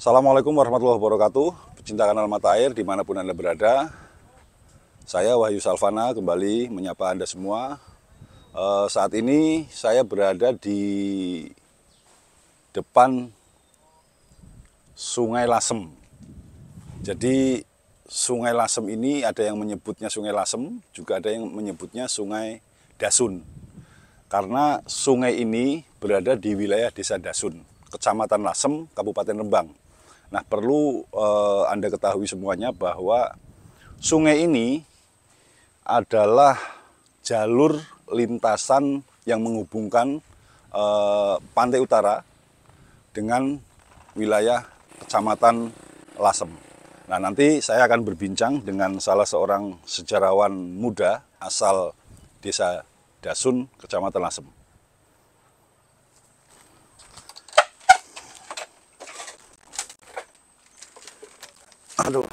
Assalamualaikum warahmatullahi wabarakatuh Pecinta kanal mata air dimanapun Anda berada Saya Wahyu Salvana kembali menyapa Anda semua e, Saat ini saya berada di depan Sungai Lasem Jadi Sungai Lasem ini ada yang menyebutnya Sungai Lasem Juga ada yang menyebutnya Sungai Dasun Karena sungai ini berada di wilayah desa Dasun Kecamatan Lasem, Kabupaten Rembang Nah, perlu uh, Anda ketahui semuanya bahwa sungai ini adalah jalur lintasan yang menghubungkan uh, pantai utara dengan wilayah Kecamatan Lasem. Nah, nanti saya akan berbincang dengan salah seorang sejarawan muda asal Desa Dasun, Kecamatan Lasem. aduh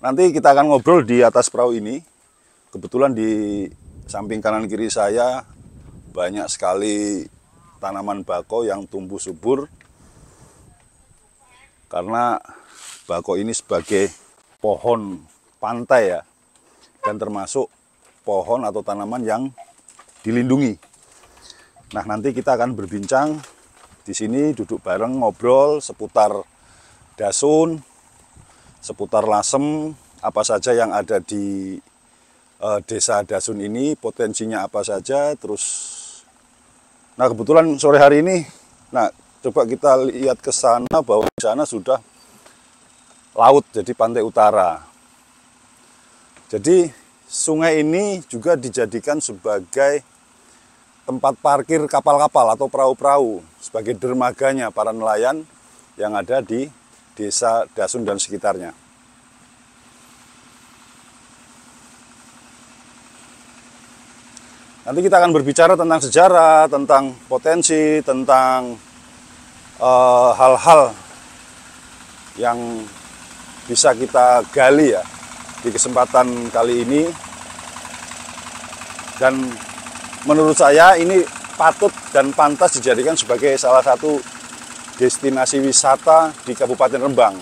nanti kita akan ngobrol di atas perahu ini kebetulan di samping kanan kiri saya banyak sekali tanaman bako yang tumbuh subur karena bako ini sebagai pohon pantai ya dan termasuk pohon atau tanaman yang dilindungi. Nah, nanti kita akan berbincang di sini duduk bareng ngobrol seputar dasun, seputar lasem, apa saja yang ada di e, desa dasun ini, potensinya apa saja, terus Nah kebetulan sore hari ini, nah coba kita lihat ke sana bahwa di sana sudah laut, jadi pantai utara. Jadi sungai ini juga dijadikan sebagai tempat parkir kapal-kapal atau perahu-perahu sebagai dermaganya para nelayan yang ada di desa Dasun dan sekitarnya. Nanti kita akan berbicara tentang sejarah, tentang potensi, tentang eh, hal-hal uh, yang bisa kita gali ya di kesempatan kali ini. Dan menurut saya ini patut dan pantas dijadikan sebagai salah satu destinasi wisata di Kabupaten Rembang.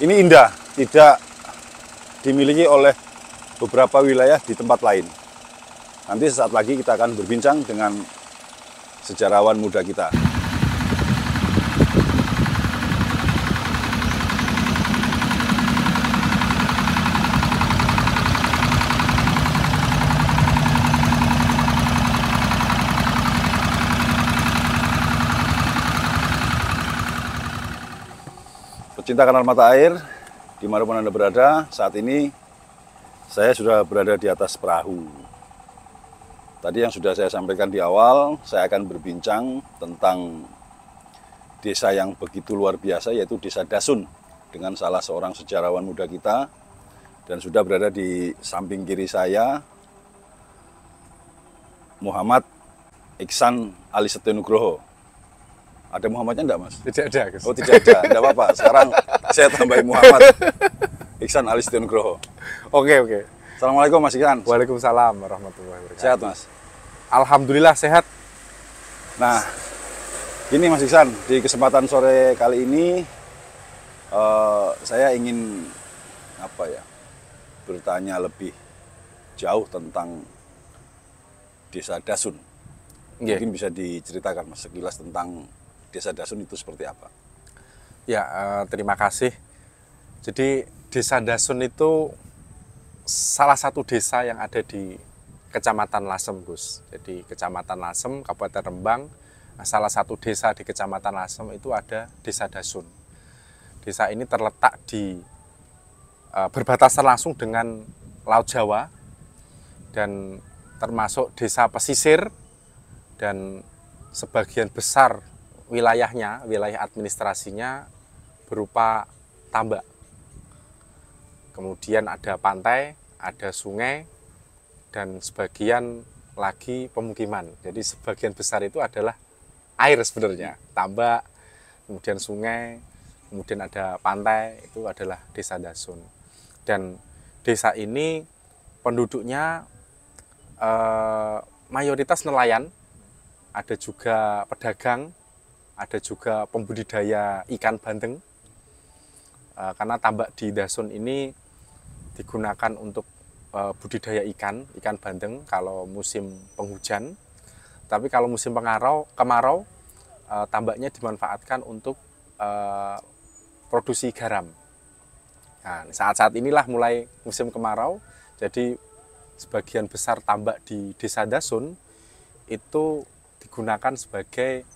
Ini indah, tidak dimiliki oleh beberapa wilayah di tempat lain. Nanti sesaat lagi kita akan berbincang dengan sejarawan muda kita. Pecinta kanal mata air, dimanapun Anda berada, saat ini saya sudah berada di atas perahu. Tadi yang sudah saya sampaikan di awal, saya akan berbincang tentang desa yang begitu luar biasa, yaitu desa Dasun, dengan salah seorang sejarawan muda kita, dan sudah berada di samping kiri saya, Muhammad Iksan Ali Setenugroho ada Muhammadnya enggak, Mas? Tidak ada, Gus. Oh, tidak ada. Enggak apa-apa. Sekarang saya tambahin Muhammad. Iksan Alistion Nugroho. Oke, oke. Assalamualaikum Mas Iksan. Waalaikumsalam warahmatullahi wabarakatuh. Sehat, Mas? Alhamdulillah sehat. Nah, gini Mas Iksan, di kesempatan sore kali ini uh, saya ingin apa ya? bertanya lebih jauh tentang Desa Dasun. Yeah. Mungkin bisa diceritakan Mas sekilas tentang Desa Dasun itu seperti apa? Ya, eh, terima kasih. Jadi Desa Dasun itu salah satu desa yang ada di Kecamatan Lasem, Gus. Jadi Kecamatan Lasem, Kabupaten Rembang, nah, salah satu desa di Kecamatan Lasem itu ada Desa Dasun. Desa ini terletak di eh, berbatasan langsung dengan Laut Jawa dan termasuk desa pesisir dan sebagian besar wilayahnya, wilayah administrasinya berupa tambak. Kemudian ada pantai, ada sungai, dan sebagian lagi pemukiman. Jadi sebagian besar itu adalah air sebenarnya, tambak, kemudian sungai, kemudian ada pantai, itu adalah desa Dasun. Dan desa ini penduduknya eh, mayoritas nelayan, ada juga pedagang, ada juga pembudidaya ikan bandeng eh, karena tambak di Dasun ini digunakan untuk eh, budidaya ikan ikan bandeng kalau musim penghujan tapi kalau musim pengarau kemarau eh, tambaknya dimanfaatkan untuk produksi garam saat nah, saat-saat inilah mulai musim kemarau jadi sebagian besar tambak di desa Dasun itu digunakan sebagai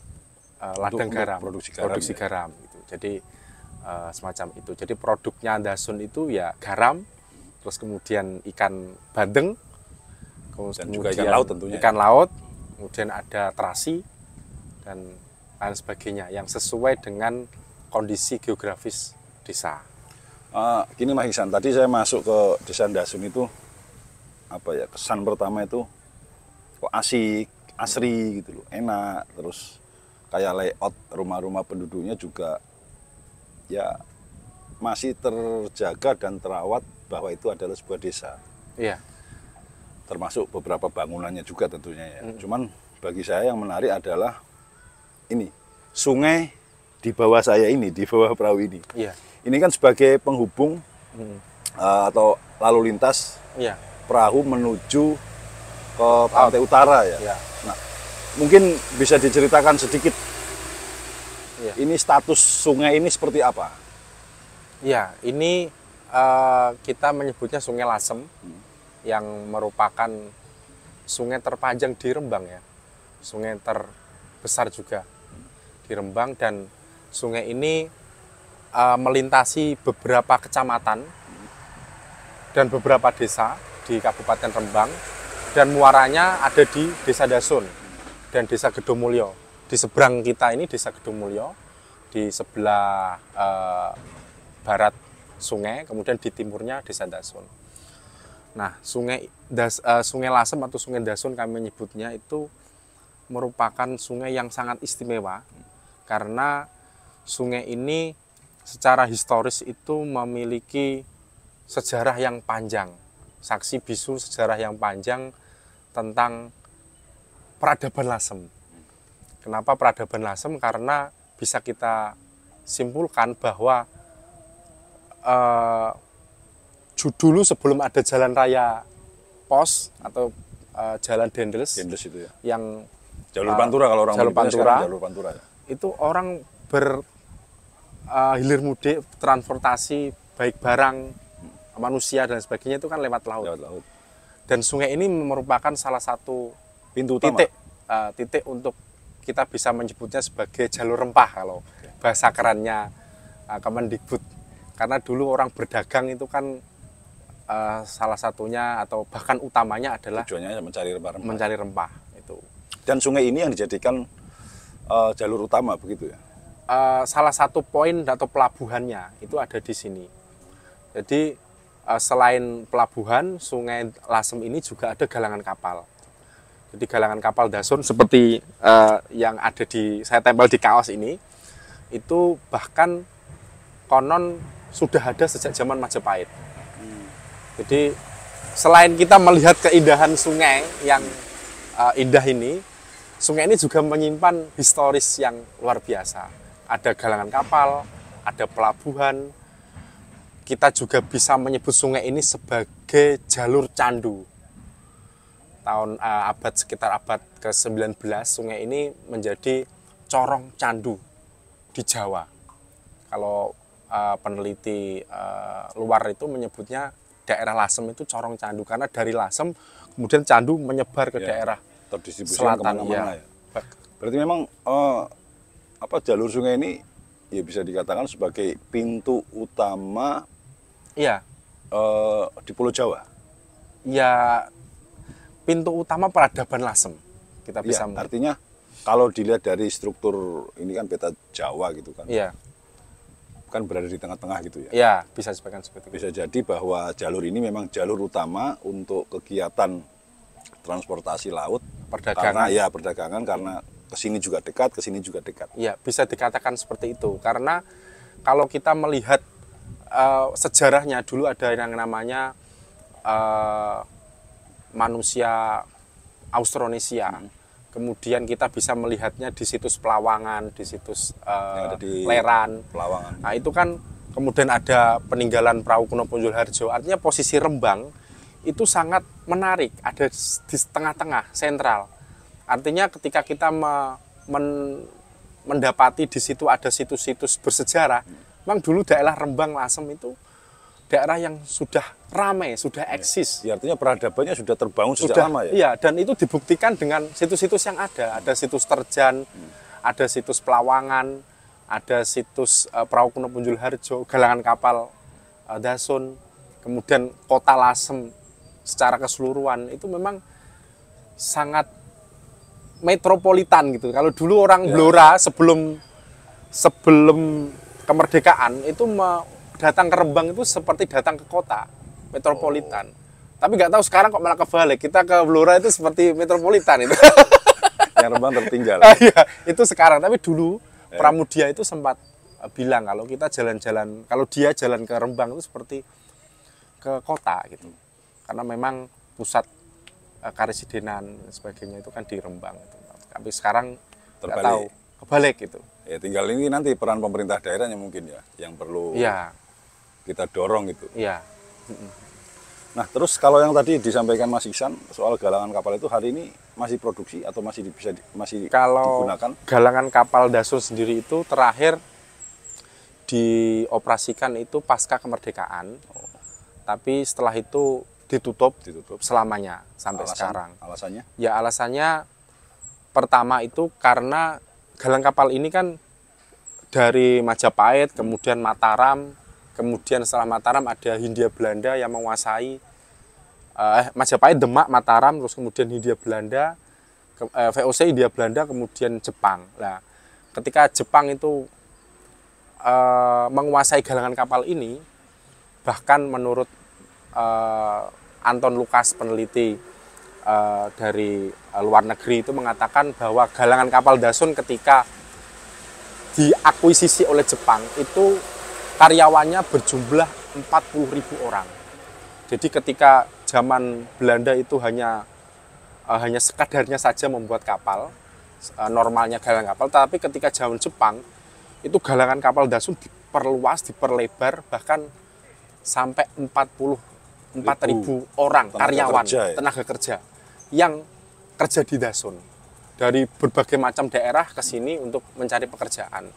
uh, ladang untuk, garam, produksi garam, produksi ya. garam gitu. Jadi uh, semacam itu. Jadi produknya Dasun itu ya garam, terus kemudian ikan bandeng, kemudian, dan juga ikan laut tentunya. Ikan laut, kemudian ada terasi dan lain sebagainya yang sesuai dengan kondisi geografis desa. Uh, gini Mas hisan tadi saya masuk ke desa Dasun itu apa ya kesan pertama itu kok asik, asri gitu loh, enak, terus kayak layout rumah-rumah penduduknya juga ya masih terjaga dan terawat bahwa itu adalah sebuah desa. Iya. Termasuk beberapa bangunannya juga tentunya ya. Mm. Cuman bagi saya yang menarik adalah ini sungai di bawah saya ini di bawah perahu ini. Iya. Ini kan sebagai penghubung mm. uh, atau lalu lintas iya. perahu menuju ke pantai utara ya. Iya mungkin bisa diceritakan sedikit ya. ini status sungai ini seperti apa? Ya, ini uh, kita menyebutnya Sungai Lasem hmm. yang merupakan sungai terpanjang di Rembang ya, sungai terbesar juga di Rembang dan sungai ini uh, melintasi beberapa kecamatan dan beberapa desa di Kabupaten Rembang dan muaranya ada di Desa Dasun dan Desa Gedomulyo. Di seberang kita ini Desa Gedomulyo, di sebelah eh, barat sungai, kemudian di timurnya Desa Dasun. Nah, sungai das, eh, Sungai Lasem atau Sungai Dasun kami menyebutnya itu merupakan sungai yang sangat istimewa karena sungai ini secara historis itu memiliki sejarah yang panjang. Saksi bisu sejarah yang panjang tentang peradaban lasem. Kenapa peradaban lasem? Karena bisa kita simpulkan bahwa eh, dulu sebelum ada jalan raya pos atau eh, jalan dendels, dendels itu ya. yang jalur eh, pantura kalau orang jalur pantura, jalur pantura ya. itu orang ber eh, hilir mudik transportasi baik barang manusia dan sebagainya itu kan lewat laut. lewat laut dan sungai ini merupakan salah satu pintu utama. titik uh, titik untuk kita bisa menyebutnya sebagai jalur rempah kalau bahasa kerannya uh, ah, Kemendikbud karena dulu orang berdagang itu kan uh, salah satunya atau bahkan utamanya adalah tujuannya mencari rempah-rempah mencari rempah itu dan sungai ini yang dijadikan uh, jalur utama begitu ya uh, salah satu poin atau pelabuhannya itu ada di sini jadi uh, selain pelabuhan sungai Lasem ini juga ada galangan kapal jadi galangan kapal Dasun seperti uh, yang ada di saya tempel di kaos ini itu bahkan konon sudah ada sejak zaman Majapahit. Hmm. Jadi selain kita melihat keindahan sungai yang uh, indah ini, sungai ini juga menyimpan historis yang luar biasa. Ada galangan kapal, ada pelabuhan. Kita juga bisa menyebut sungai ini sebagai jalur candu tahun uh, abad sekitar abad ke-19 sungai ini menjadi corong candu di Jawa. Kalau uh, peneliti uh, luar itu menyebutnya daerah Lasem itu corong candu karena dari Lasem kemudian candu menyebar ke ya, daerah terdistribusi selatan kemana-mana ya. ya. Berarti memang uh, apa jalur sungai ini ya bisa dikatakan sebagai pintu utama ya uh, di Pulau Jawa. Ya pintu utama peradaban Lasem. Kita iya, bisa ya, artinya kalau dilihat dari struktur ini kan peta Jawa gitu kan. Iya. Kan berada di tengah-tengah gitu ya. Iya, bisa disebutkan seperti itu. Bisa jadi bahwa jalur ini memang jalur utama untuk kegiatan transportasi laut perdagangan. Karena ya perdagangan karena ke sini juga dekat, ke sini juga dekat. Iya, bisa dikatakan seperti itu. Karena kalau kita melihat uh, sejarahnya dulu ada yang namanya uh, manusia Austronesia. Hmm. Kemudian kita bisa melihatnya di situs Pelawangan, di situs uh, di Leran. Pelawangan. Nah itu kan kemudian ada peninggalan perahu kuno Punjul Harjo. Artinya posisi Rembang itu sangat menarik, ada di tengah-tengah, sentral. Artinya ketika kita me, men, mendapati di situ ada situs-situs bersejarah, hmm. memang dulu daerah Rembang Lasem itu daerah yang sudah ramai, sudah iya. eksis. Ya, artinya peradabannya sudah terbangun sudah, sejak lama ya? Iya, dan itu dibuktikan dengan situs-situs yang ada. Hmm. Ada situs Terjan, hmm. ada situs Pelawangan, ada situs uh, Perahu Kuno Punjul Harjo, Galangan Kapal uh, Dasun, kemudian Kota Lasem secara keseluruhan. Itu memang sangat metropolitan gitu. Kalau dulu orang ya. Blora sebelum sebelum kemerdekaan itu datang ke Rembang itu seperti datang ke kota metropolitan. Oh. Tapi nggak tahu sekarang kok malah kebalik. Kita ke Blora itu seperti metropolitan itu. Yang Rembang tertinggal. Ah, iya, itu sekarang. Tapi dulu eh. Pramudia itu sempat eh, bilang kalau kita jalan-jalan, kalau dia jalan ke Rembang itu seperti ke kota gitu. Karena memang pusat eh, karesidenan sebagainya itu kan di Rembang itu. Tapi sekarang nggak tahu kebalik gitu. Ya tinggal ini nanti peran pemerintah daerahnya mungkin ya yang perlu ya kita dorong itu, Iya. Nah terus kalau yang tadi disampaikan Mas Iksan soal galangan kapal itu hari ini masih produksi atau masih bisa di, masih kalau digunakan? Galangan kapal Dasun sendiri itu terakhir dioperasikan itu pasca kemerdekaan, oh. tapi setelah itu ditutup, ditutup selamanya sampai Alasan, sekarang. Alasannya? Ya alasannya pertama itu karena galang kapal ini kan dari Majapahit kemudian Mataram Kemudian setelah Mataram ada Hindia Belanda yang menguasai eh, Majapahit, Demak, Mataram, terus kemudian Hindia Belanda, ke, eh, VOC Hindia Belanda, kemudian Jepang. Nah, ketika Jepang itu eh, menguasai galangan kapal ini, bahkan menurut eh, Anton Lukas peneliti eh, dari eh, luar negeri itu mengatakan bahwa galangan kapal Dasun ketika diakuisisi oleh Jepang itu karyawannya berjumlah 40.000 orang. Jadi ketika zaman Belanda itu hanya uh, hanya sekadarnya saja membuat kapal, uh, normalnya galangan kapal, tapi ketika zaman Jepang itu galangan kapal Dasun diperluas, diperlebar bahkan sampai 40 4000 orang tenaga karyawan, kerja, ya? tenaga kerja yang kerja di Dasun dari berbagai macam daerah ke sini untuk mencari pekerjaan.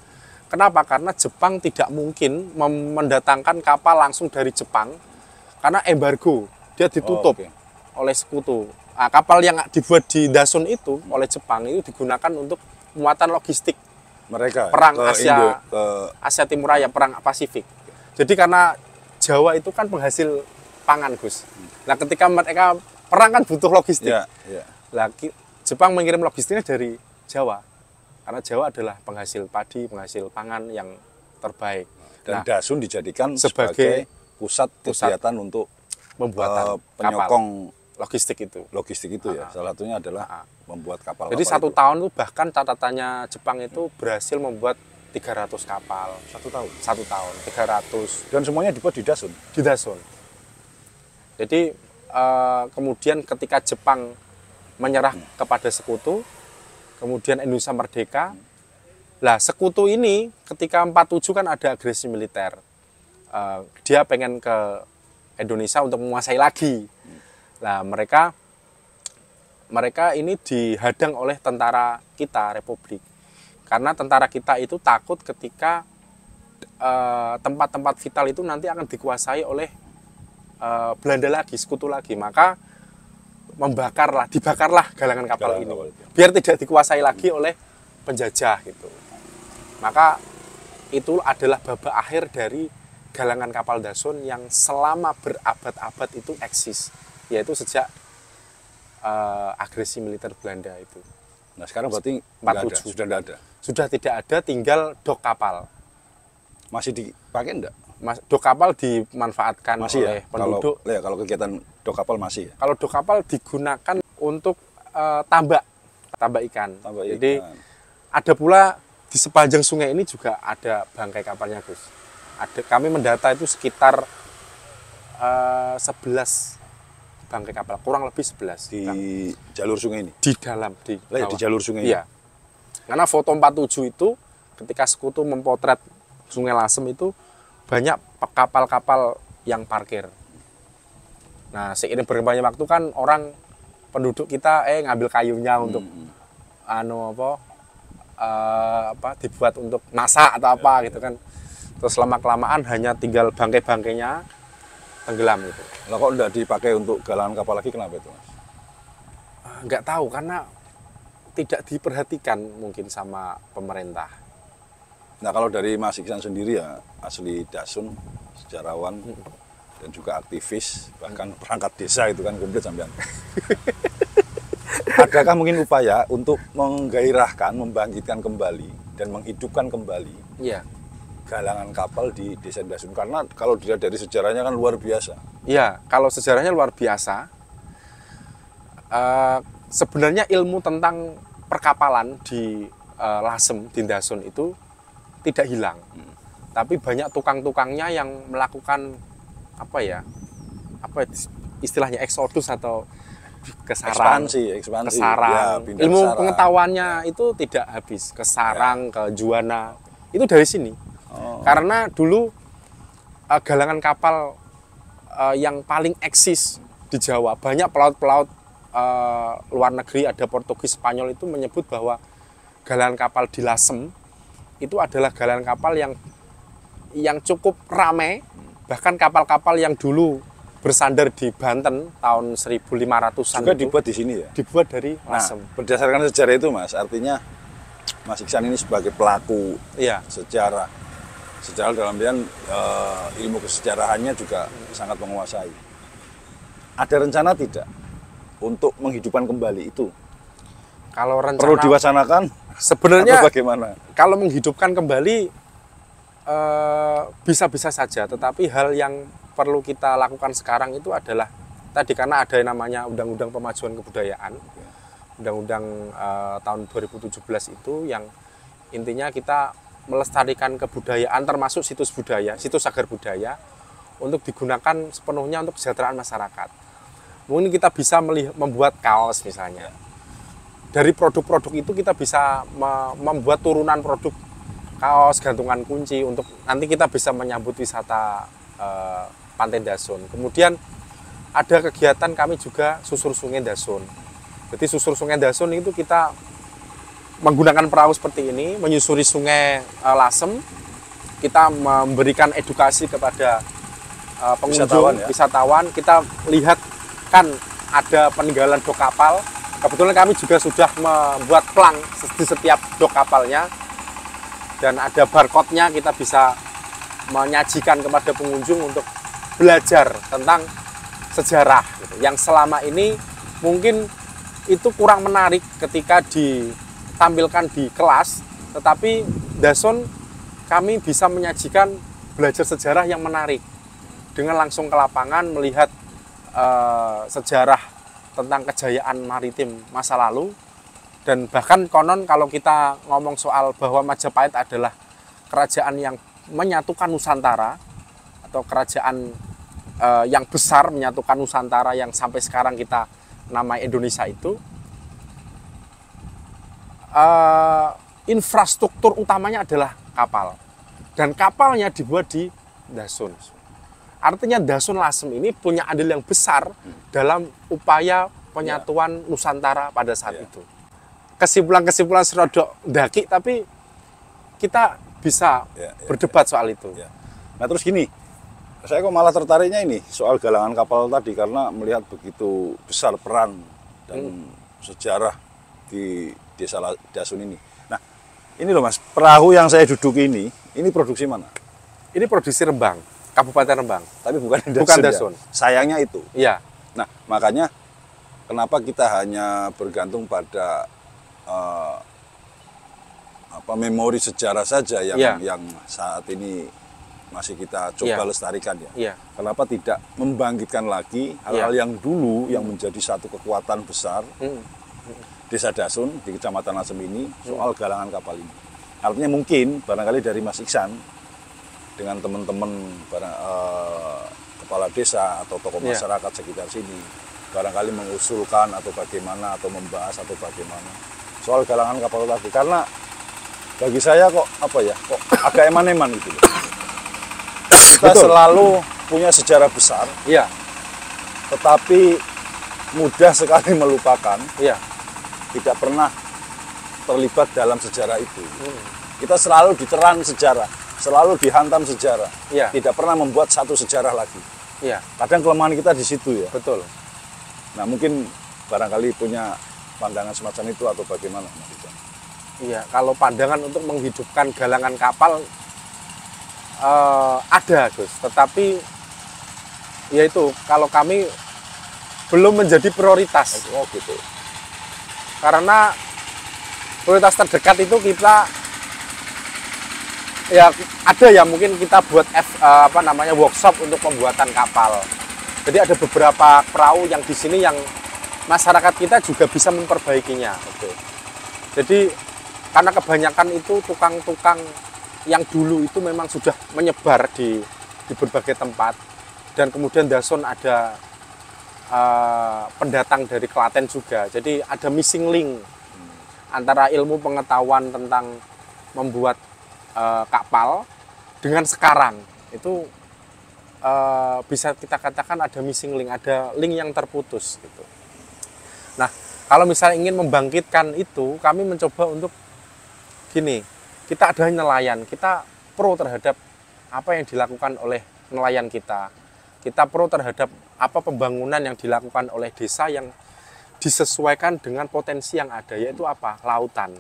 Kenapa? Karena Jepang tidak mungkin mendatangkan kapal langsung dari Jepang karena embargo, dia ditutup oh, okay. oleh sekutu. Nah, kapal yang dibuat di Dasun itu oleh Jepang itu digunakan untuk muatan logistik mereka perang ke Asia Indo, ke... Asia Timur Raya, perang Pasifik. Jadi karena Jawa itu kan penghasil pangan, Gus. Hmm. Nah, ketika mereka perang kan butuh logistik. Yeah, yeah. Nah, Jepang mengirim logistiknya dari Jawa karena Jawa adalah penghasil padi, penghasil pangan yang terbaik. Dan nah, Dasun dijadikan sebagai, sebagai pusat, pusat kegiatan untuk pembuatan uh, penyokong kapal. logistik itu. Logistik itu ya. Ah, ah. Salah satunya adalah Aha. Ah. membuat kapal. Jadi kapal satu itu. tahun itu bahkan catatannya Jepang itu berhasil membuat 300 kapal. Satu tahun. Satu tahun, 300. Dan semuanya dibuat di Dasun. Di Dasun. Jadi uh, kemudian ketika Jepang menyerah hmm. kepada sekutu, kemudian Indonesia merdeka. Lah sekutu ini ketika 47 kan ada agresi militer. Uh, dia pengen ke Indonesia untuk menguasai lagi. Lah mereka mereka ini dihadang oleh tentara kita Republik. Karena tentara kita itu takut ketika eh, tempat-tempat uh, vital itu nanti akan dikuasai oleh uh, Belanda lagi, sekutu lagi. Maka membakarlah, dibakarlah galangan kapal Galang ini, kapal. biar tidak dikuasai lagi oleh penjajah gitu. Maka itu adalah babak akhir dari galangan kapal Dasun yang selama berabad-abad itu eksis, yaitu sejak uh, agresi militer Belanda itu. Nah sekarang berarti 47. Ada, sudah tidak ada. Sudah tidak ada, tinggal dok kapal. Masih dipakai enggak? Mas, dok kapal dimanfaatkan masih ya? oleh ya? penduduk. Kalau, ya, kalau kegiatan dok kapal masih. Ya? Kalau dok kapal digunakan untuk uh, tambak, tambak ikan. Tambak Jadi ikan. ada pula di sepanjang sungai ini juga ada bangkai kapalnya, Gus. Ada kami mendata itu sekitar uh, eh, 11 bangkai kapal, kurang lebih 11 di kan? jalur sungai ini. Di dalam di Lah, ya, di jalur sungai. Iya. Karena foto 47 itu ketika Sekutu memotret Sungai Lasem itu banyak kapal-kapal yang parkir. Nah, seiring berkembangnya waktu kan orang penduduk kita eh ngambil kayunya hmm, untuk hmm. anu apa uh, apa dibuat untuk masak atau apa ya, gitu ya. kan. Terus lama kelamaan hanya tinggal bangkai-bangkainya tenggelam gitu. Nah, kok enggak dipakai untuk galangan kapal lagi kenapa itu, Mas? Enggak tahu karena tidak diperhatikan mungkin sama pemerintah Nah kalau dari Mas Iksan sendiri ya asli Dasun, sejarawan hmm. dan juga aktivis bahkan hmm. perangkat desa itu kan komplit sampean. Adakah mungkin upaya untuk menggairahkan, membangkitkan kembali dan menghidupkan kembali ya. galangan kapal di Desa Dasun? Karena kalau dilihat dari sejarahnya kan luar biasa. Iya, kalau sejarahnya luar biasa. Uh, sebenarnya ilmu tentang perkapalan di uh, Lasem, di Dasun itu tidak hilang. Hmm. Tapi banyak tukang-tukangnya yang melakukan apa ya? Apa istilahnya eksodus atau kesarang sih, ekspansi, Ya, Ilmu Sarang. pengetahuannya ya. itu tidak habis ke Sarang, ya. ke Juana Itu dari sini. Oh. Karena dulu uh, galangan kapal uh, yang paling eksis di Jawa, banyak pelaut-pelaut uh, luar negeri ada Portugis, Spanyol itu menyebut bahwa galangan kapal di Lasem itu adalah galian kapal yang yang cukup ramai bahkan kapal-kapal yang dulu bersandar di Banten tahun 1500-an juga itu, dibuat di sini ya dibuat dari Lasem nah, berdasarkan sejarah itu mas artinya Mas Iksan ini sebagai pelaku ya sejarah sejarah dalam dia e, eh, ilmu kesejarahannya juga hmm. sangat menguasai ada rencana tidak untuk menghidupkan kembali itu kalau rencana perlu diwacanakan sebenarnya bagaimana? Kalau menghidupkan kembali eh, bisa-bisa saja, tetapi hal yang perlu kita lakukan sekarang itu adalah tadi karena ada yang namanya Undang-Undang Pemajuan Kebudayaan, Undang-Undang uh, tahun 2017 itu yang intinya kita melestarikan kebudayaan termasuk situs budaya, situs agar budaya untuk digunakan sepenuhnya untuk kesejahteraan masyarakat. Mungkin kita bisa melihat membuat kaos misalnya dari produk-produk itu kita bisa membuat turunan produk kaos gantungan kunci untuk nanti kita bisa menyambut wisata eh, pantai Dasun. Kemudian ada kegiatan kami juga susur sungai Dasun. Jadi susur sungai Dasun itu kita menggunakan perahu seperti ini menyusuri sungai eh, Lasem. Kita memberikan edukasi kepada e, pengunjung wisatawan, ya? wisatawan. Kita lihat kan ada peninggalan dok kapal Kebetulan kami juga sudah membuat plang di setiap dok kapalnya dan ada barcode-nya kita bisa menyajikan kepada pengunjung untuk belajar tentang sejarah gitu. yang selama ini mungkin itu kurang menarik ketika ditampilkan di kelas tetapi Dason kami bisa menyajikan belajar sejarah yang menarik dengan langsung ke lapangan melihat uh, sejarah tentang kejayaan maritim masa lalu dan bahkan konon kalau kita ngomong soal bahwa Majapahit adalah kerajaan yang menyatukan Nusantara atau kerajaan eh, yang besar menyatukan Nusantara yang sampai sekarang kita namai Indonesia itu eh, infrastruktur utamanya adalah kapal dan kapalnya dibuat di Dasun. Artinya Dasun Lasem ini punya adil yang besar dalam upaya penyatuan ya. Nusantara pada saat ya. itu. Kesimpulan-kesimpulan serodok daki, tapi kita bisa ya, ya, berdebat ya. soal itu. Ya. Nah terus gini, saya kok malah tertariknya ini soal galangan kapal tadi karena melihat begitu besar peran dan hmm. sejarah di desa Dasun ini. Nah ini loh mas, perahu yang saya duduk ini, ini produksi mana? Ini produksi Rembang. Kabupaten Rembang. Tapi bukan Dasun. Bukan ya. Dasun. Ya. Sayangnya itu. Iya. Nah, makanya kenapa kita hanya bergantung pada uh, apa memori sejarah saja yang ya. yang saat ini masih kita coba ya. lestarikan ya. ya. Kenapa tidak membangkitkan lagi hal-hal ya. yang dulu yang menjadi satu kekuatan besar hmm. hmm. Desa Dasun di Kecamatan Lasem ini soal galangan kapal ini. Artinya mungkin barangkali dari Mas Iksan dengan teman-teman uh, kepala desa atau tokoh yeah. masyarakat sekitar sini barangkali mengusulkan atau bagaimana atau membahas atau bagaimana soal galangan kapal tadi karena bagi saya kok apa ya kok agak eman-eman gitu loh. kita Betul. selalu punya sejarah besar iya tetapi mudah sekali melupakan iya tidak pernah terlibat dalam sejarah itu hmm. kita selalu diterang sejarah selalu dihantam sejarah. Ya. Tidak pernah membuat satu sejarah lagi. Ya. Kadang kelemahan kita di situ ya. Betul. Nah mungkin barangkali punya pandangan semacam itu atau bagaimana Mas Ijan? Iya, kalau pandangan untuk menghidupkan galangan kapal eh, ada Gus, tetapi yaitu kalau kami belum menjadi prioritas. Oh gitu. Karena prioritas terdekat itu kita ya ada ya mungkin kita buat F, eh, apa namanya workshop untuk pembuatan kapal. Jadi ada beberapa perahu yang di sini yang masyarakat kita juga bisa memperbaikinya. Oke. Gitu. Jadi karena kebanyakan itu tukang-tukang yang dulu itu memang sudah menyebar di di berbagai tempat dan kemudian Dason ada uh, pendatang dari Klaten juga. Jadi ada missing link hmm. antara ilmu pengetahuan tentang membuat Eh, kapal dengan sekarang itu uh, bisa kita katakan ada missing link, ada link yang terputus gitu. Nah, kalau misalnya ingin membangkitkan itu, kami mencoba untuk gini, kita adalah nelayan, kita pro terhadap apa yang dilakukan oleh nelayan kita. Kita pro terhadap apa pembangunan yang dilakukan oleh desa yang disesuaikan dengan potensi yang ada yaitu apa? lautan.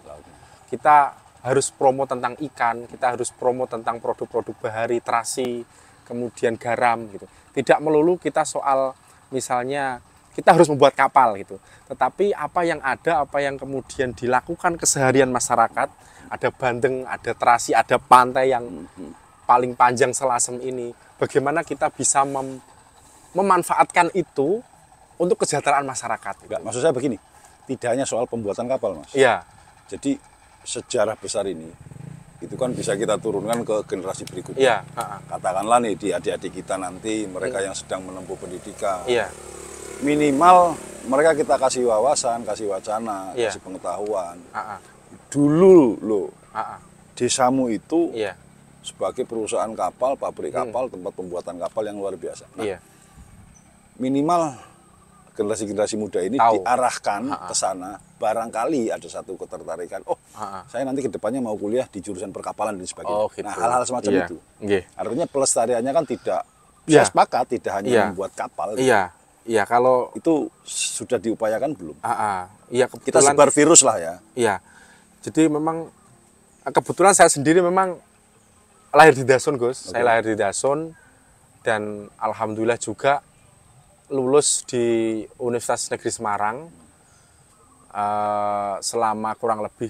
Kita harus promo tentang ikan, kita harus promo tentang produk-produk bahari, terasi, kemudian garam gitu. Tidak melulu kita soal misalnya kita harus membuat kapal gitu. Tetapi apa yang ada, apa yang kemudian dilakukan keseharian masyarakat, ada bandeng, ada terasi, ada pantai yang paling panjang selasem ini. Bagaimana kita bisa mem memanfaatkan itu untuk kesejahteraan masyarakat? Enggak, maksud saya begini, tidak hanya soal pembuatan kapal, Mas. Iya. Jadi sejarah besar ini itu kan bisa kita turunkan ke generasi berikutnya. Iya, Katakanlah nih di adik-adik kita nanti mereka iya. yang sedang menempuh pendidikan. Ya. Minimal mereka kita kasih wawasan, kasih wacana, ya. kasih pengetahuan. Uh -uh. Dulu lo uh -uh. desamu itu ya. sebagai perusahaan kapal, pabrik hmm. kapal, hmm. tempat pembuatan kapal yang luar biasa. Nah, ya. Minimal generasi-generasi muda ini Tau. diarahkan ke sana, barangkali ada satu ketertarikan. Oh, ha -ha. saya nanti kedepannya mau kuliah di jurusan perkapalan dan sebagainya. Oh, gitu. Nah, hal-hal semacam yeah. itu. Yeah. Artinya pelestariannya kan tidak, yeah. saya sepakat tidak hanya yeah. membuat kapal. Iya, yeah. iya yeah, kalau itu sudah diupayakan belum? Iya, kita sebar virus lah ya. Iya, jadi memang kebetulan saya sendiri memang lahir di Dasun, Gus. Okay. Saya lahir di Dasun dan alhamdulillah juga lulus di Universitas Negeri Semarang uh, selama kurang lebih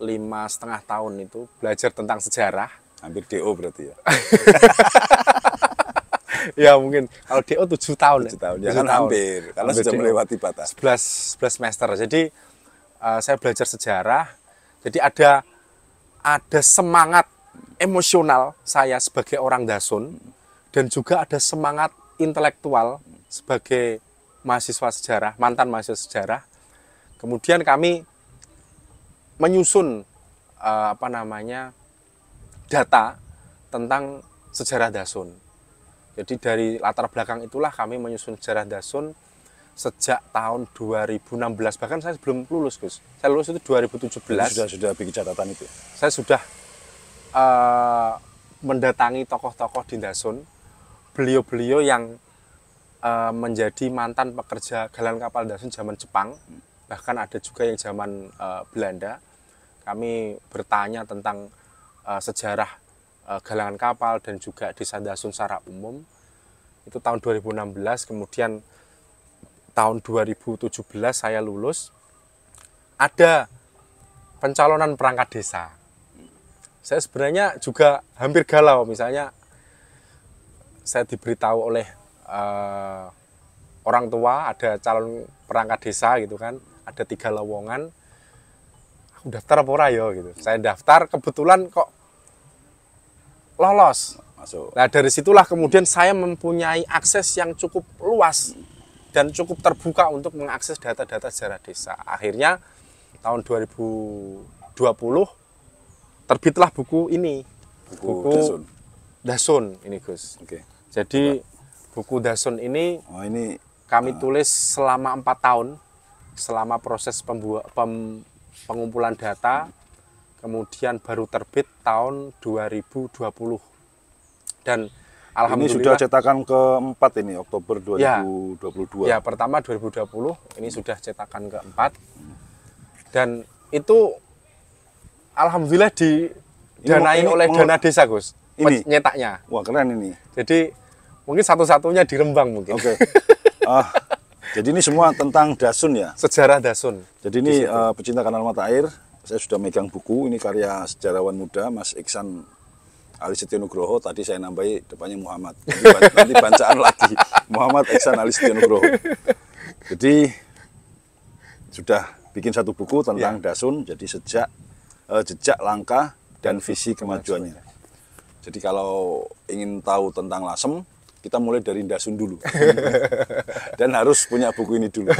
lima setengah tahun itu belajar tentang sejarah. Hampir DO berarti ya. ya mungkin kalau DO tujuh tahun. Tujuh tahun ya, ya kan tahun. hampir kalau sudah melewati batas. 11 11 semester. Jadi uh, saya belajar sejarah. Jadi ada ada semangat emosional saya sebagai orang Dasun dan juga ada semangat intelektual sebagai mahasiswa sejarah, mantan mahasiswa sejarah. Kemudian kami menyusun uh, apa namanya data tentang sejarah Dasun. Jadi dari latar belakang itulah kami menyusun sejarah Dasun sejak tahun 2016 bahkan saya belum lulus Gus. Saya lulus itu 2017. Sudah sudah bikin catatan itu. Ya? Saya sudah uh, mendatangi tokoh-tokoh di Dasun, beliau-beliau yang Eh, menjadi mantan pekerja galan kapal dasun zaman Jepang bahkan ada juga yang zaman uh, Belanda kami bertanya tentang uh, sejarah uh, galangan kapal dan juga desa Dasun secara umum itu tahun 2016 kemudian tahun 2017 saya lulus ada pencalonan perangkat desa saya sebenarnya juga hampir galau misalnya saya diberitahu oleh uh, orang tua, ada calon perangkat desa gitu kan, ada tiga lowongan, aku daftar apa ya gitu. Saya daftar kebetulan kok lolos. Masuk. Nah dari situlah kemudian saya mempunyai akses yang cukup luas dan cukup terbuka untuk mengakses data-data sejarah desa. Akhirnya tahun 2020 terbitlah buku ini, buku, buku Dasun. Dasun ini Gus. Oke. Okay. Jadi buku Dasun ini oh ini kami uh, tulis selama empat tahun selama proses pembuat pem, pengumpulan data kemudian baru terbit tahun 2020 dan alhamdulillah ini sudah cetakan keempat ini Oktober 2022 ya, ya pertama 2020 ini sudah cetakan keempat dan itu alhamdulillah didanain ini, oleh dana desa Gus ini nyetaknya wah keren ini jadi Mungkin satu-satunya di Rembang mungkin. Oke. Okay. Uh, jadi ini semua tentang Dasun ya? Sejarah Dasun. Jadi ini uh, pecinta kanal mata air, saya sudah megang buku, ini karya sejarawan muda Mas Iksan Ali Setia tadi saya nambahi depannya Muhammad. Nanti, nanti bacaan lagi, Muhammad Iksan Ali Setia Jadi sudah bikin satu buku tentang ya. Dasun, jadi sejak uh, jejak langkah dan visi kemajuannya. Jadi kalau ingin tahu tentang Lasem, kita mulai dari Ndasun dulu. Dan harus punya buku ini dulu.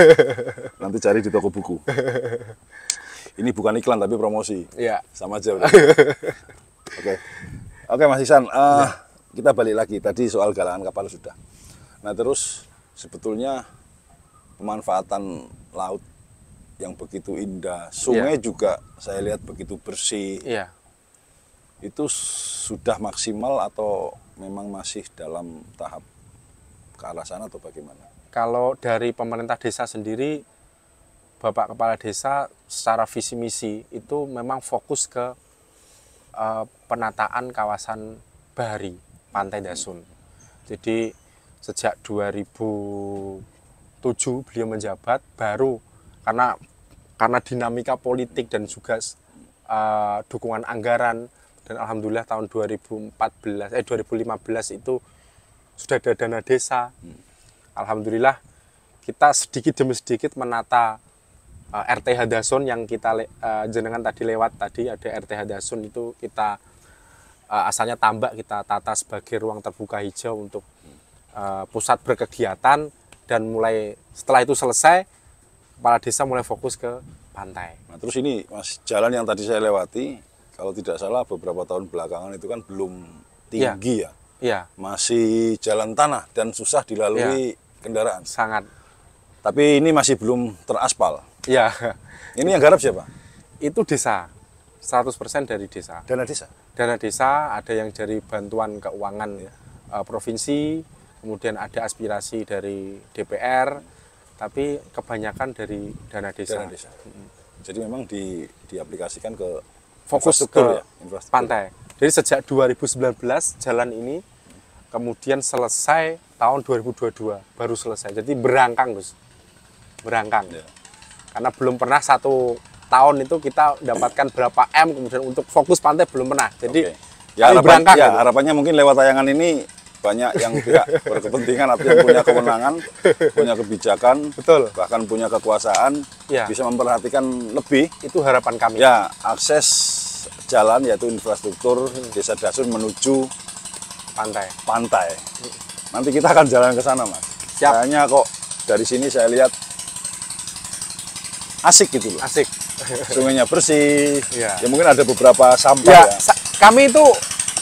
Nanti cari di toko buku. Ini bukan iklan tapi promosi. Iya. Sama aja. Oke. Oke, okay. okay, Mas Isan, uh, kita balik lagi tadi soal galangan kapal sudah. Nah, terus sebetulnya pemanfaatan laut yang begitu indah, sungai ya. juga saya lihat begitu bersih. Iya. Itu sudah maksimal atau memang masih dalam tahap ke arah sana atau bagaimana? Kalau dari pemerintah desa sendiri, Bapak Kepala Desa secara visi misi itu memang fokus ke uh, penataan kawasan Bahari, Pantai Dasun. Jadi sejak 2007 beliau menjabat baru karena karena dinamika politik dan juga uh, dukungan anggaran dan alhamdulillah tahun 2014 eh 2015 itu sudah ada dana desa hmm. alhamdulillah kita sedikit demi sedikit menata uh, eh, RT Dasun yang kita uh, jenengan tadi lewat tadi ada RT Dasun itu kita uh, asalnya tambak kita tata sebagai ruang terbuka hijau untuk uh, pusat berkegiatan dan mulai setelah itu selesai kepala desa mulai fokus ke pantai. Nah, terus ini Mas jalan yang tadi saya lewati kalau tidak salah beberapa tahun belakangan itu kan belum iya. tinggi ya. ya. ya. Masih jalan tanah dan susah dilalui ya. kendaraan. Sangat. Tapi ini masih belum teraspal. Ya. Ini yang garap siapa? Itu desa. 100% dari desa. Dana desa. Dana desa ada yang dari bantuan keuangan ya. uh, provinsi, kemudian ada aspirasi dari DPR, tapi kebanyakan dari dana desa. Dana desa. Jadi memang di diaplikasikan ke fokus ke ya, pantai. Jadi sejak 2019 jalan ini kemudian selesai tahun 2022 baru selesai. Jadi berangkang Gus, berangkang. Ya. Karena belum pernah satu tahun itu kita dapatkan berapa m kemudian untuk fokus pantai belum pernah. Jadi okay. Ya, harapan, berangkang, ya harapannya mungkin lewat tayangan ini banyak yang tidak berkepentingan atau yang punya kewenangan, punya kebijakan, betul, bahkan punya kekuasaan ya. bisa memperhatikan lebih itu harapan kami. Ya, akses jalan yaitu infrastruktur Desa Dasun menuju pantai. Pantai. Nanti kita akan jalan ke sana, Mas. Siap. Kayaknya kok dari sini saya lihat asik gitu loh. Asik. Sungainya bersih. Ya. ya mungkin ada beberapa sampah iya, ya. ya. kami itu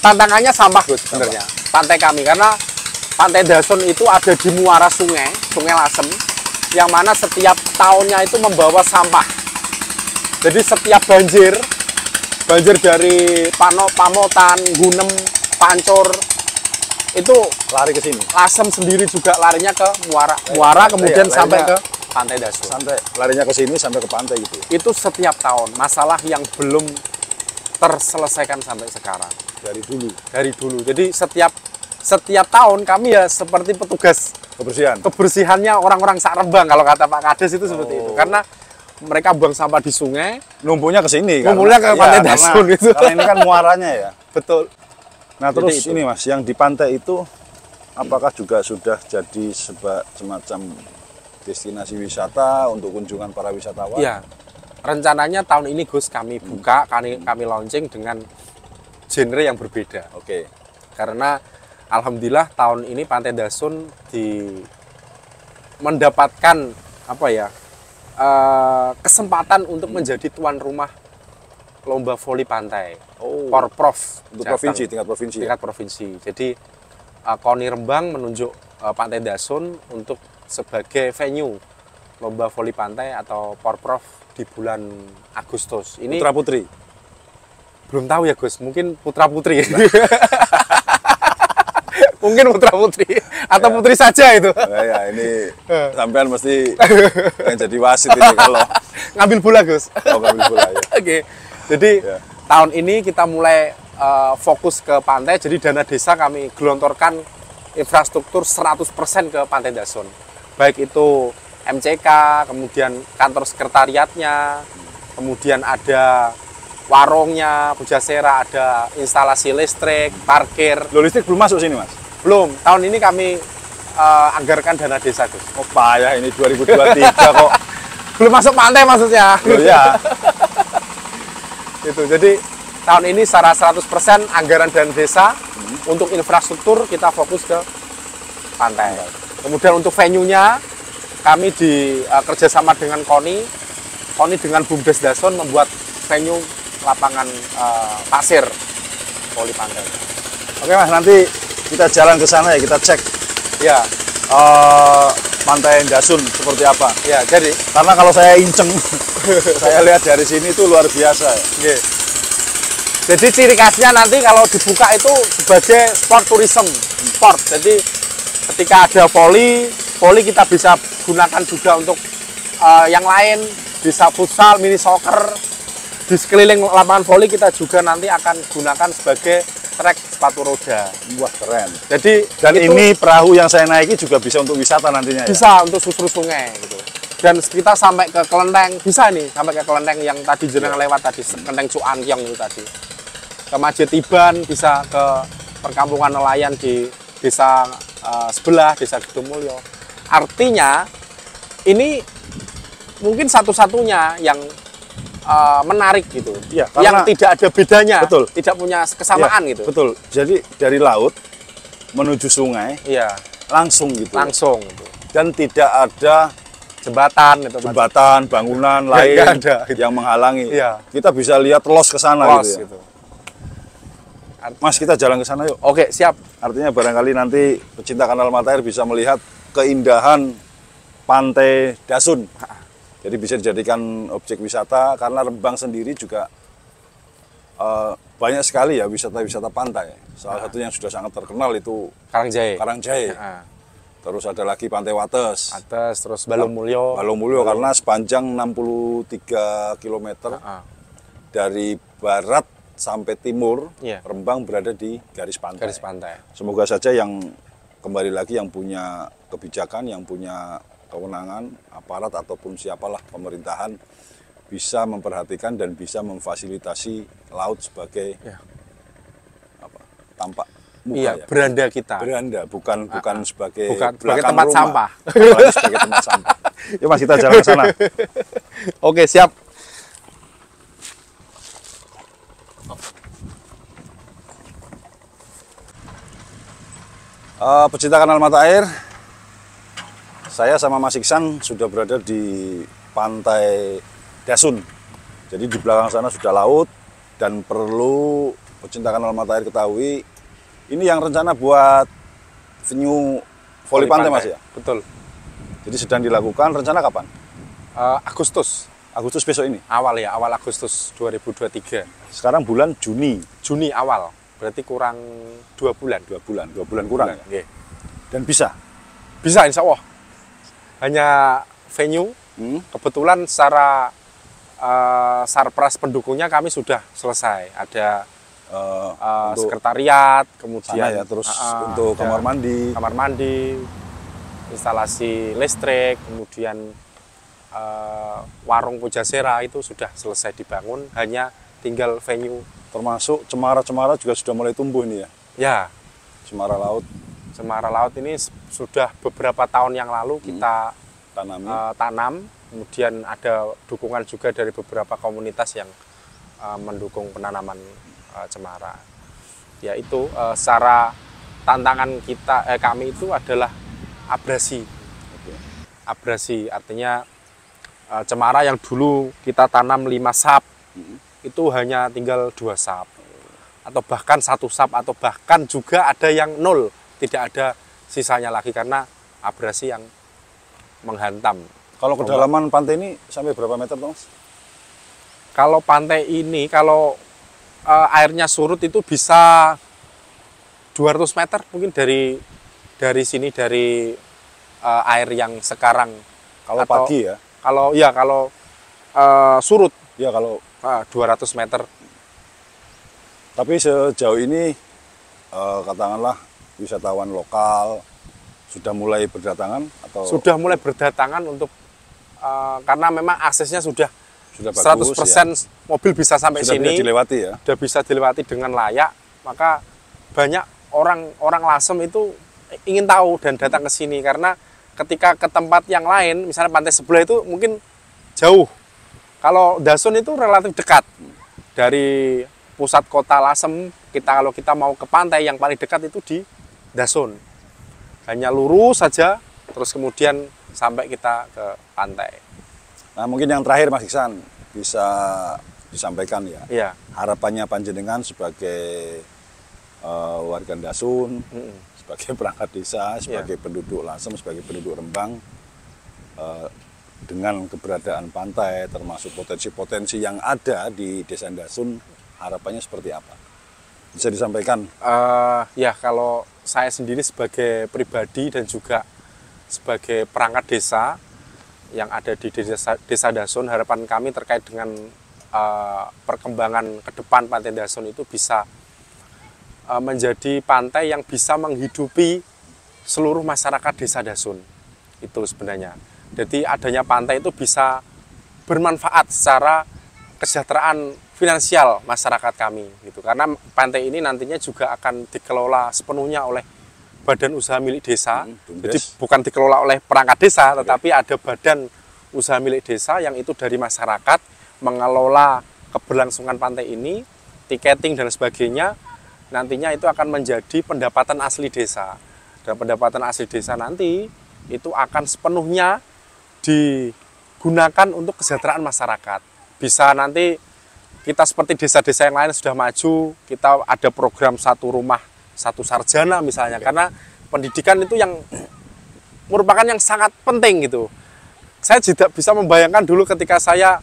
tantangannya sampah, Gus, sebenarnya. Pantai kami karena Pantai Dasun itu ada di muara sungai, Sungai Lasem, yang mana setiap tahunnya itu membawa sampah. Jadi setiap banjir banjir dari Pano, Pamotan, Gunem, Pancor itu lari ke sini. Lasem sendiri juga larinya ke Muara, iya, Muara eh, kemudian ya, sampai iya. ke Pantai Dasu. Sampai larinya ke sini sampai ke pantai gitu. Ya? Itu setiap tahun masalah yang belum terselesaikan sampai sekarang. Dari dulu. Dari dulu. Jadi setiap setiap tahun kami ya seperti petugas kebersihan. Kebersihannya orang-orang Sarembang kalau kata Pak Kades itu seperti itu. Oh. Karena mereka buang sampah di sungai, numpuknya ke sini kan? Numpuknya ke iya, pantai ya, Dasun karena, gitu. Karena ini kan muaranya ya. Betul. Nah, terus ini Mas, yang di pantai itu apakah juga sudah jadi sebab semacam destinasi wisata untuk kunjungan para wisatawan? Iya. Rencananya tahun ini Gus kami hmm. buka, hmm. kami kami launching dengan genre yang berbeda. Oke. Okay. Karena alhamdulillah tahun ini Pantai Dasun di mendapatkan apa ya uh, kesempatan untuk hmm. menjadi tuan rumah lomba voli pantai. Oh. Porprov untuk provinsi tingkat provinsi. Ya? Tingkat ya? provinsi. Jadi uh, Koni Rembang menunjuk uh, Pantai Dasun untuk sebagai venue lomba voli pantai atau porprov di bulan Agustus. Ini Putra Putri. Belum tahu ya Gus, mungkin putra putri. mungkin putra putri atau ya. putri saja itu ya, ya ini eh. sampean mesti yang jadi wasit ini kalau ngambil bola Gus oh, ngambil bola ya oke okay. jadi ya. tahun ini kita mulai uh, fokus ke pantai jadi dana desa kami gelontorkan infrastruktur 100% ke Pantai Dasun baik itu MCK kemudian kantor sekretariatnya kemudian ada warungnya, Bujasera, ada instalasi listrik, parkir. Lo listrik belum masuk sini mas? Belum, tahun ini kami uh, anggarkan dana desa, Gus. Oh, payah ini 2023 kok. Belum masuk pantai maksudnya. Oh iya. itu. Jadi tahun ini secara 100% anggaran dana desa hmm. untuk infrastruktur kita fokus ke pantai. Kemudian untuk venue-nya kami di uh, kerjasama dengan KONI, KONI dengan Bumdes Dason membuat venue lapangan uh, pasir voli pantai. Oke mas, nanti kita jalan ke sana ya kita cek ya uh, pantai Dasun seperti apa ya jadi karena kalau saya inceng saya lihat dari sini itu luar biasa ya. jadi ciri khasnya nanti kalau dibuka itu sebagai sport tourism sport jadi ketika ada poli poli kita bisa gunakan juga untuk uh, yang lain bisa futsal mini soccer di sekeliling lapangan voli kita juga nanti akan gunakan sebagai trek sepatu roda. Wah keren. Jadi dan itu, ini perahu yang saya naiki juga bisa untuk wisata nantinya. Ya? Bisa ya? untuk susur sungai gitu. Dan kita sampai ke kelenteng bisa nih sampai ke kelenteng yang tadi jenengan iya. lewat tadi kelenteng Cuan yang itu tadi. Ke Masjid Iban bisa ke perkampungan nelayan di desa uh, sebelah desa Gedumulyo. Artinya ini mungkin satu-satunya yang uh, menarik gitu. Ya, yang tidak ada bedanya, betul. tidak punya iya, kesamaan ya, gitu. Betul. Jadi dari laut menuju sungai, ya. langsung gitu. Langsung. Gitu. Dan tidak ada jembatan, itu jembatan, bangunan ya, lain ada. yang menghalangi. Ya. Kita bisa lihat los ke sana gitu. Ya. gitu. Mas kita jalan ke sana yuk. Oke siap. Artinya barangkali nanti pecinta kanal Mata Air bisa melihat keindahan pantai Dasun. Jadi bisa dijadikan objek wisata karena Rembang sendiri juga uh, banyak sekali ya wisata-wisata pantai. Salah satunya satu yang sudah sangat terkenal itu Karangjaya. Karangjai. Terus ada lagi Pantai Wates. Wates, terus Balomulyo. Balomulyo karena sepanjang 63 km dari barat sampai timur yeah. Rembang berada di garis pantai. Garis pantai. Semoga saja yang kembali lagi yang punya kebijakan, yang punya kewenangan aparat ataupun siapalah pemerintahan bisa memperhatikan dan bisa memfasilitasi laut sebagai ya. apa tampak muka ya, ya. beranda kita beranda bukan ah, bukan ah. sebagai bukan sebagai tempat rumah, sampah sebagai tempat sampah ya mas kita jalan ke sana oke siap uh, eh, pecinta kanal mata air saya sama Mas Iksan sudah berada di pantai Dasun. Jadi di belakang sana sudah laut dan perlu pecinta kanal mata air ketahui ini yang rencana buat venue voli pantai, pantai Mas ya? Betul. Jadi sedang dilakukan rencana kapan? Uh, Agustus. Agustus besok ini. Awal ya, awal Agustus 2023. Sekarang bulan Juni. Juni awal. Berarti kurang dua bulan. Dua bulan, dua bulan kurang. Ya? Bulan, Okay. Dan bisa. Bisa, insya Allah hanya venue. Hmm? Kebetulan secara uh, sarpras pendukungnya kami sudah selesai. Ada uh, uh, sekretariat, kemudian ya, terus uh, untuk kamar mandi, kamar mandi, instalasi listrik, kemudian uh, warung Pujasera itu sudah selesai dibangun, hanya tinggal venue. Termasuk cemara-cemara juga sudah mulai tumbuh ini ya? Ya. Cemara laut Cemara laut ini sudah beberapa tahun yang lalu hmm. kita hmm. Uh, tanam, kemudian ada dukungan juga dari beberapa komunitas yang uh, mendukung penanaman uh, cemara. Yaitu uh, secara tantangan kita eh, kami itu adalah abrasi. Abrasi artinya uh, cemara yang dulu kita tanam 5 sap hmm. itu hanya tinggal dua sap atau bahkan satu sap atau bahkan juga ada yang nol tidak ada sisanya lagi karena abrasi yang menghantam. Kalau kedalaman pantai ini sampai berapa meter, Mas? Kalau pantai ini kalau e, airnya surut itu bisa 200 meter mungkin dari dari sini dari e, air yang sekarang kalau atau, pagi ya. Kalau ya kalau e, surut ya kalau e, ah, 200 meter. Tapi sejauh ini katakanlah wisatawan lokal sudah mulai berdatangan atau sudah mulai berdatangan untuk uh, karena memang aksesnya sudah sudah bagus, 100% ya. mobil bisa sampai sudah sini. Sudah dilewati ya. Sudah bisa dilewati dengan layak, maka banyak orang-orang Lasem itu ingin tahu dan datang ke sini karena ketika ke tempat yang lain, misalnya pantai sebelah itu mungkin jauh. Kalau Dasun itu relatif dekat dari pusat kota Lasem. Kita kalau kita mau ke pantai yang paling dekat itu di dasun. Hanya lurus saja, terus kemudian sampai kita ke pantai. Nah mungkin yang terakhir Mas Iksan bisa disampaikan ya. Iya. Harapannya Panjenengan sebagai uh, warga Dasun, mm -hmm. sebagai perangkat desa, iya. sebagai iya. penduduk Lasem, sebagai penduduk Rembang, uh, dengan keberadaan pantai, termasuk potensi-potensi yang ada di desa Dasun, harapannya seperti apa? Bisa disampaikan? Uh, ya kalau saya sendiri sebagai pribadi dan juga sebagai perangkat desa yang ada di desa, desa Dasun, harapan kami terkait dengan uh, perkembangan ke depan Pantai Dasun itu bisa uh, menjadi pantai yang bisa menghidupi seluruh masyarakat desa Dasun. Itu sebenarnya. Jadi adanya pantai itu bisa bermanfaat secara kesejahteraan finansial masyarakat kami gitu karena pantai ini nantinya juga akan dikelola sepenuhnya oleh badan usaha milik desa hmm, jadi bukan dikelola oleh perangkat desa okay. Iya. tetapi ada badan usaha milik desa yang itu dari masyarakat mengelola keberlangsungan pantai ini tiketing dan sebagainya nantinya itu akan menjadi pendapatan asli desa dan pendapatan asli desa nanti itu akan sepenuhnya digunakan untuk kesejahteraan masyarakat bisa nanti kita seperti desa-desa yang lain sudah maju, kita ada program satu rumah satu sarjana misalnya, karena pendidikan itu yang merupakan yang sangat penting gitu. Saya tidak bisa membayangkan dulu ketika saya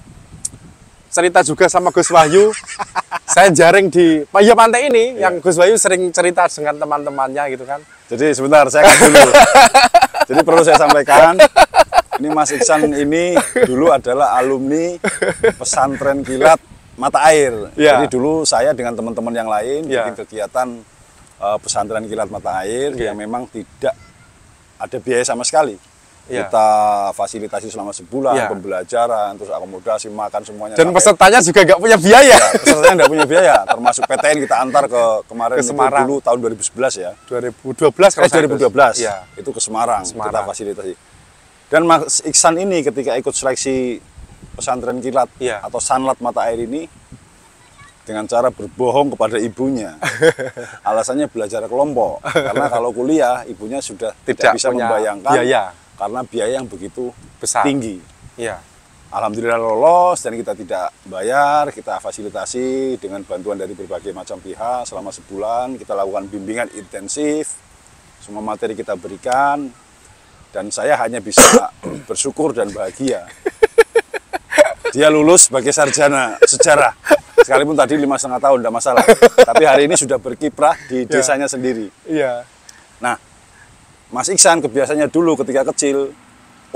cerita juga sama Gus Wahyu, saya jaring di Paya Pantai ini iya. yang Gus Wahyu sering cerita dengan teman-temannya gitu kan. Jadi sebentar saya akan dulu. Jadi perlu saya sampaikan ini Mas Iksan ini dulu adalah alumni pesantren kilat mata air. Ya. Jadi dulu saya dengan teman-teman yang lain ya. bikin kegiatan uh, pesantren kilat mata air okay. Ya. yang memang tidak ada biaya sama sekali. Ya. Kita fasilitasi selama sebulan, ya. pembelajaran, terus akomodasi, makan semuanya. Dan pesertanya juga nggak punya biaya. Ya, pesertanya nggak punya biaya, termasuk PTN kita antar ke kemarin ke Semarang. Itu dulu tahun 2011 ya. 2012 kalau eh, 2012. Ya. Itu ke Semarang, Semarang. kita fasilitasi dan Mas Iksan ini ketika ikut seleksi pesantren kilat ya. atau sanlat mata air ini dengan cara berbohong kepada ibunya. Alasannya belajar kelompok. Karena kalau kuliah ibunya sudah tidak, tidak bisa punya membayangkan biaya. karena biaya yang begitu besar tinggi. Ya. Alhamdulillah lolos dan kita tidak bayar, kita fasilitasi dengan bantuan dari berbagai macam pihak selama sebulan. Kita lakukan bimbingan intensif, semua materi kita berikan, dan saya hanya bisa bersyukur dan bahagia. Dia lulus sebagai sarjana sejarah, sekalipun tadi lima setengah tahun tidak masalah, tapi hari ini sudah berkiprah di ya. desanya ya. sendiri. Iya. Nah, Mas Iksan kebiasaannya dulu ketika kecil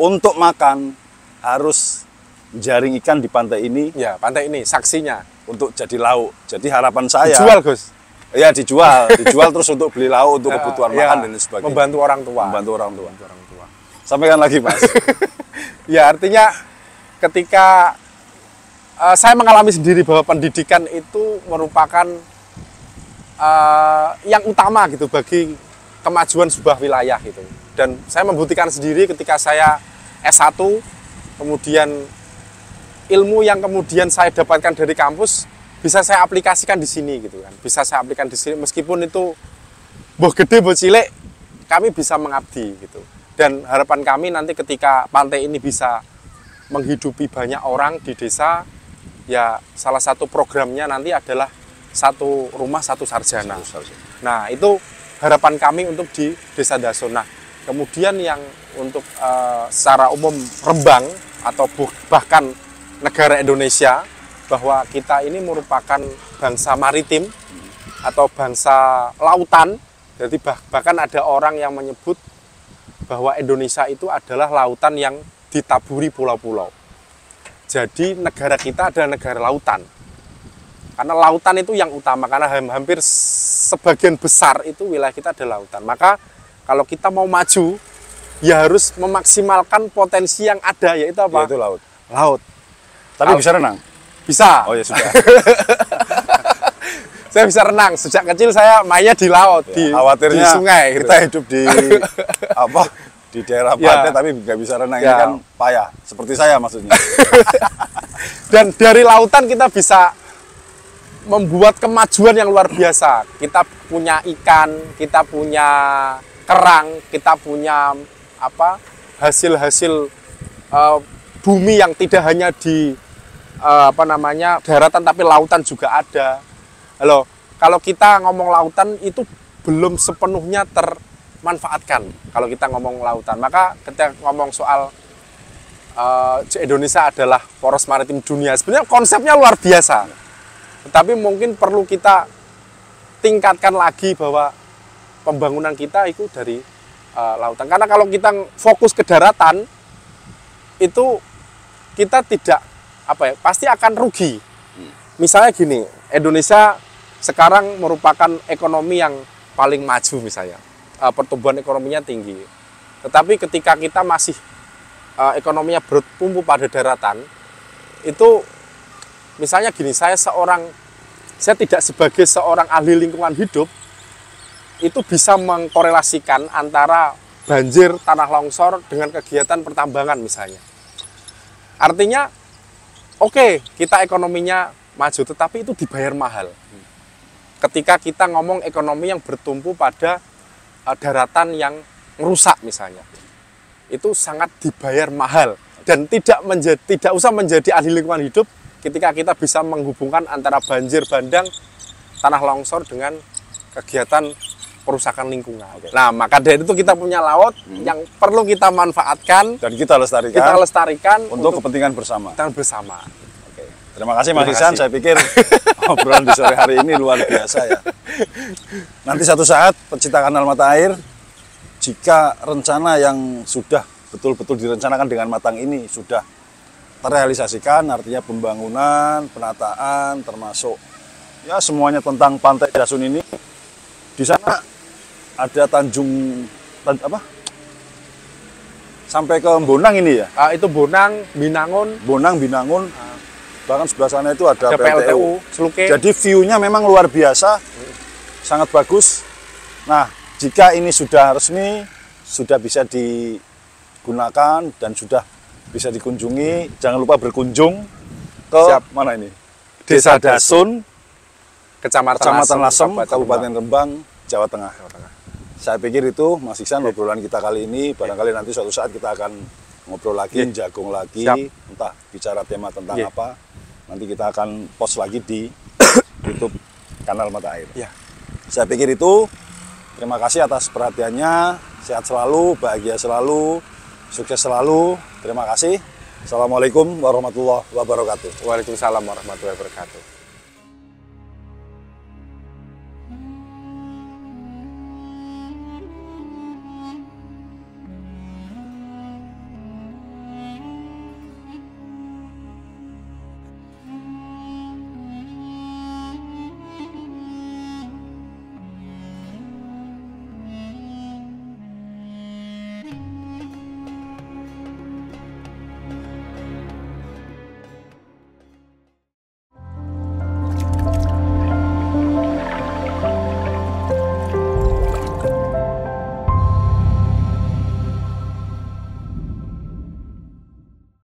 untuk makan harus jaring ikan di pantai ini. Ya, pantai ini saksinya untuk jadi lauk. Jadi harapan saya. Dijual, Gus. Ya dijual, dijual terus untuk beli lauk untuk ya, kebutuhan ya, makan dan sebagainya. Membantu orang tua. Membantu orang tua. Membantu orang tua sampaikan lagi mas ya artinya ketika uh, saya mengalami sendiri bahwa pendidikan itu merupakan uh, yang utama gitu bagi kemajuan sebuah wilayah gitu dan saya membuktikan sendiri ketika saya S1 kemudian ilmu yang kemudian saya dapatkan dari kampus bisa saya aplikasikan di sini gitu kan bisa saya aplikasikan di sini meskipun itu boh gede boh cilik kami bisa mengabdi gitu dan harapan kami nanti ketika pantai ini bisa menghidupi banyak orang di desa, ya salah satu programnya nanti adalah satu rumah satu sarjana. Satu sarjana. Nah itu harapan kami untuk di desa Dasona kemudian yang untuk uh, secara umum Rembang atau bahkan negara Indonesia bahwa kita ini merupakan bangsa maritim atau bangsa lautan. Jadi bahkan ada orang yang menyebut bahwa Indonesia itu adalah lautan yang ditaburi pulau-pulau. Jadi negara kita adalah negara lautan. Karena lautan itu yang utama, karena hampir sebagian besar itu wilayah kita adalah lautan. Maka kalau kita mau maju, ya harus memaksimalkan potensi yang ada, yaitu apa? Yaitu laut. Laut. Tapi laut. bisa renang? Bisa. Oh ya sudah. saya bisa renang. Sejak kecil saya mainnya di laut, ya, di, khawatirnya di sungai. Gitu. Kita hidup di apa? Di daerah pantai iya. tapi nggak bisa renang ya. ini iya. kan payah. Seperti saya maksudnya. Dan dari lautan kita bisa membuat kemajuan yang luar biasa. Kita punya ikan, kita punya kerang, kita punya apa? hasil-hasil uh, bumi yang tidak hanya di uh, apa namanya daratan tapi lautan juga ada Halo, kalau kita ngomong lautan itu belum sepenuhnya termanfaatkan kalau kita ngomong lautan. Maka ketika ngomong soal uh, Indonesia adalah poros maritim dunia, sebenarnya konsepnya luar biasa. Tetapi mungkin perlu kita tingkatkan lagi bahwa pembangunan kita itu dari uh, lautan. Karena kalau kita fokus ke daratan itu kita tidak apa ya pasti akan rugi. Misalnya gini, Indonesia sekarang merupakan ekonomi yang paling maju misalnya uh, pertumbuhan ekonominya tinggi tetapi ketika kita masih uh, ekonominya bertumpu pada daratan itu misalnya gini saya seorang saya tidak sebagai seorang ahli lingkungan hidup itu bisa mengkorelasikan antara banjir tanah longsor dengan kegiatan pertambangan misalnya artinya oke okay, kita ekonominya maju tetapi itu dibayar mahal ketika kita ngomong ekonomi yang bertumpu pada eh, daratan yang rusak misalnya itu sangat dibayar mahal dan tidak menjadi tidak usah menjadi ahli lingkungan hidup ketika kita bisa menghubungkan antara banjir bandang tanah longsor dengan kegiatan perusakan lingkungan. Oke. Nah, maka dari itu kita punya laut hmm. yang perlu kita manfaatkan dan kita lestarikan. Kita lestarikan untuk, untuk kepentingan bersama. Kita bersama. Terima kasih Mas Isan, saya pikir obrolan di sore hari ini luar biasa ya. Nanti satu saat pecinta kanal mata air, jika rencana yang sudah betul-betul direncanakan dengan matang ini sudah terrealisasikan, artinya pembangunan, penataan, termasuk ya semuanya tentang Pantai Dasun ini, di sana ada Tanjung tan, apa? Sampai ke Bonang ini ya? Uh, itu Bonang, Binangun. Bonang, Binangun. Uh bahkan sebelah sana itu ada, ada PLTU, PLTU jadi view-nya memang luar biasa hmm. sangat bagus nah jika ini sudah resmi sudah bisa digunakan dan sudah bisa dikunjungi hmm. jangan lupa berkunjung ke Siap. mana ini Desa, Desa Dasun Kecamatan, Kecamatan Lasem, Kabupaten, Kabupaten Rembang, Jawa Tengah. Jawa Tengah. Saya pikir itu Mas Iksan obrolan kita kali ini barangkali nanti suatu saat kita akan ngobrol lagi, yeah. jagung lagi, Siap. entah bicara tema tentang yeah. apa. Nanti kita akan post lagi di YouTube kanal Mata Air. Yeah. Saya pikir itu. Terima kasih atas perhatiannya. Sehat selalu, bahagia selalu, sukses selalu. Terima kasih. Assalamualaikum warahmatullahi wabarakatuh. Waalaikumsalam warahmatullahi wabarakatuh.